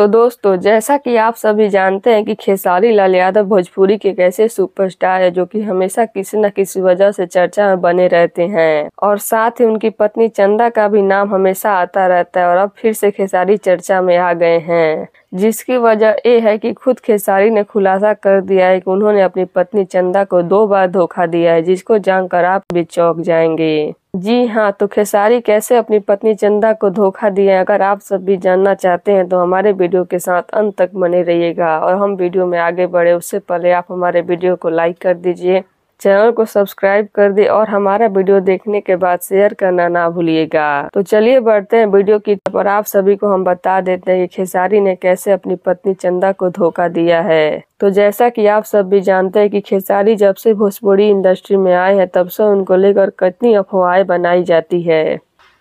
तो दोस्तों जैसा कि आप सभी जानते हैं कि खेसारी लाल यादव भोजपुरी के कैसे सुपरस्टार है जो कि हमेशा किसी न किसी वजह से चर्चा में बने रहते हैं और साथ ही उनकी पत्नी चंदा का भी नाम हमेशा आता रहता है और अब फिर से खेसारी चर्चा में आ गए हैं जिसकी वजह यह है कि खुद खेसारी ने खुलासा कर दिया है कि उन्होंने अपनी पत्नी चंदा को दो बार धोखा दिया है जिसको जानकर आप भी चौक जाएंगे जी हाँ तो खेसारी कैसे अपनी पत्नी चंदा को धोखा दिया अगर आप सब भी जानना चाहते हैं तो हमारे वीडियो के साथ अंत तक बने रहिएगा और हम वीडियो में आगे बढ़े उससे पहले आप हमारे वीडियो को लाइक कर दीजिए चैनल को सब्सक्राइब कर दे और हमारा वीडियो देखने के बाद शेयर करना ना भूलिएगा तो चलिए बढ़ते हैं वीडियो की और आप सभी को हम बता देते हैं कि खेसारी ने कैसे अपनी पत्नी चंदा को धोखा दिया है तो जैसा कि आप सब भी जानते हैं कि खेसारी जब से भोजपुरी इंडस्ट्री में आए हैं तब से उनको लेकर कितनी अफवाहें बनाई जाती है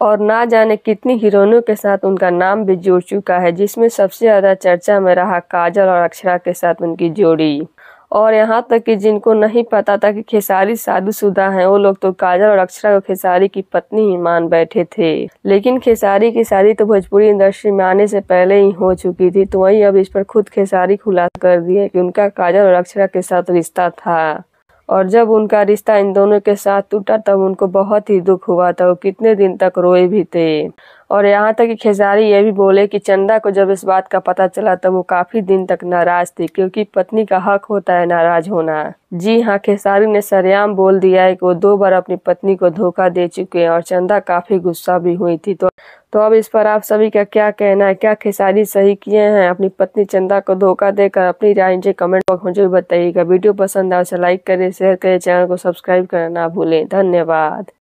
और ना जाने कितनी हीरोइनों के साथ उनका नाम भी जुड़ चुका है जिसमें सबसे ज़्यादा चर्चा में रहा काजल और अक्षरा के साथ उनकी जोड़ी और यहाँ तक कि जिनको नहीं पता था कि खेसारी साधुशुदा हैं वो लोग तो काजल और अक्षरा को खेसारी की पत्नी ही मान बैठे थे लेकिन खेसारी की शादी तो भोजपुरी इंडस्ट्री में आने से पहले ही हो चुकी थी तो वही अब इस पर खुद खेसारी खुलासा कर दिए कि उनका काजल और अक्षरा के साथ रिश्ता था और जब उनका रिश्ता इन दोनों के साथ टूटा तब उनको बहुत ही दुख हुआ था वो कितने दिन तक रोए भी थे और यहाँ तक कि खेसारी ये भी बोले कि चंदा को जब इस बात का पता चला तब वो काफ़ी दिन तक नाराज़ थी क्योंकि पत्नी का हक होता है नाराज़ होना जी हाँ खेसारी ने सरेआम बोल दिया है कि वो दो बार अपनी पत्नी को धोखा दे चुके हैं और चंदा काफ़ी गुस्सा भी हुई थी तो तो अब इस पर आप सभी का क्या कहना है क्या खेसारी सही किए हैं अपनी पत्नी चंदा को धोखा देकर अपनी राय नीचे कमेंट बॉक्स में जरूर बताइएगा वीडियो पसंद आए उसे तो लाइक करें शेयर करें चैनल को सब्सक्राइब करना ना भूलें धन्यवाद